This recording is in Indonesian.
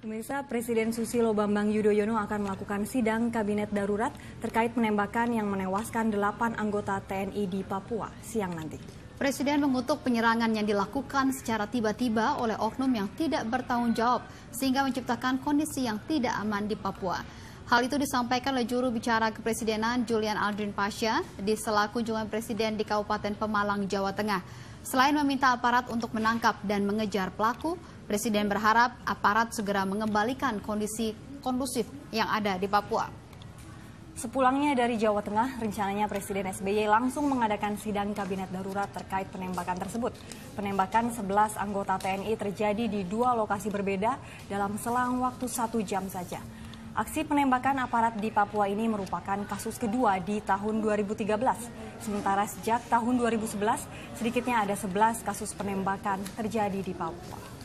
Pemirsa, Presiden Susilo Bambang Yudhoyono akan melakukan sidang kabinet darurat terkait penembakan yang menewaskan 8 anggota TNI di Papua siang nanti. Presiden mengutuk penyerangan yang dilakukan secara tiba-tiba oleh oknum yang tidak bertanggung jawab sehingga menciptakan kondisi yang tidak aman di Papua. Hal itu disampaikan oleh juru bicara kepresidenan Julian Aldrin Pasha di sela kunjungan presiden di Kabupaten Pemalang, Jawa Tengah. Selain meminta aparat untuk menangkap dan mengejar pelaku, Presiden berharap aparat segera mengembalikan kondisi kondusif yang ada di Papua. Sepulangnya dari Jawa Tengah, rencananya Presiden SBY langsung mengadakan sidang kabinet darurat terkait penembakan tersebut. Penembakan 11 anggota TNI terjadi di dua lokasi berbeda dalam selang waktu satu jam saja. Aksi penembakan aparat di Papua ini merupakan kasus kedua di tahun 2013. Sementara sejak tahun 2011, sedikitnya ada 11 kasus penembakan terjadi di Papua.